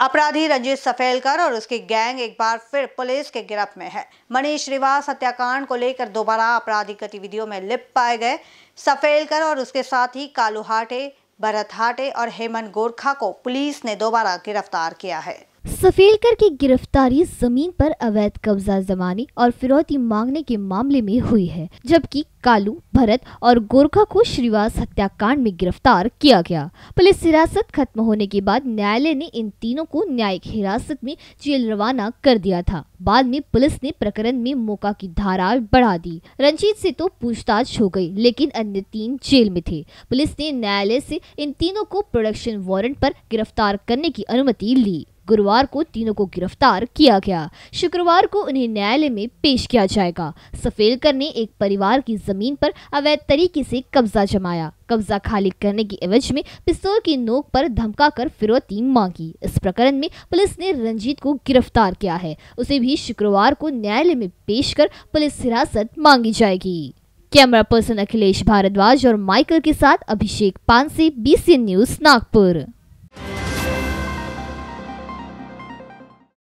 अपराधी रंजीत सफेलकर और उसकी गैंग एक बार फिर पुलिस के गिरफ्त में है मनीष श्रीवास हत्याकांड को लेकर दोबारा आपराधिक गतिविधियों में लिप पाए गए सफेलकर और उसके साथ ही कालूहाटे भरतहाटे और हेमंत गोरखा को पुलिस ने दोबारा गिरफ्तार किया है सफेलकर की गिरफ्तारी जमीन पर अवैध कब्जा जमाने और फिरौती मांगने के मामले में हुई है जबकि कालू भरत और गोरखा को श्रीवास हत्याकांड में गिरफ्तार किया गया पुलिस हिरासत खत्म होने के बाद न्यायालय ने इन तीनों को न्यायिक हिरासत में जेल रवाना कर दिया था बाद में पुलिस ने प्रकरण में मौका की धारा बढ़ा दी रंजीत से तो पूछताछ हो गई लेकिन अन्य तीन जेल में थे पुलिस ने न्यायालय से इन तीनों को प्रोडक्शन वारंट पर गिरफ्तार करने की अनुमति ली गुरुवार को तीनों को गिरफ्तार किया गया शुक्रवार को उन्हें न्यायालय में पेश किया जाएगा सफेलकर ने एक परिवार की जमीन पर अवैध तरीके से कब्जा जमाया कब्जा खाली करने की एवज में पिस्तौल की नोक पर धमका कर फिरौती मांगी इस प्रकरण में पुलिस ने रंजीत को गिरफ्तार किया है उसे भी शुक्रवार को न्यायालय में पेश कर पुलिस हिरासत मांगी जाएगी कैमरा पर्सन अखिलेश भारद्वाज और माइकल के साथ अभिषेक पानसे बीसीएन न्यूज नागपुर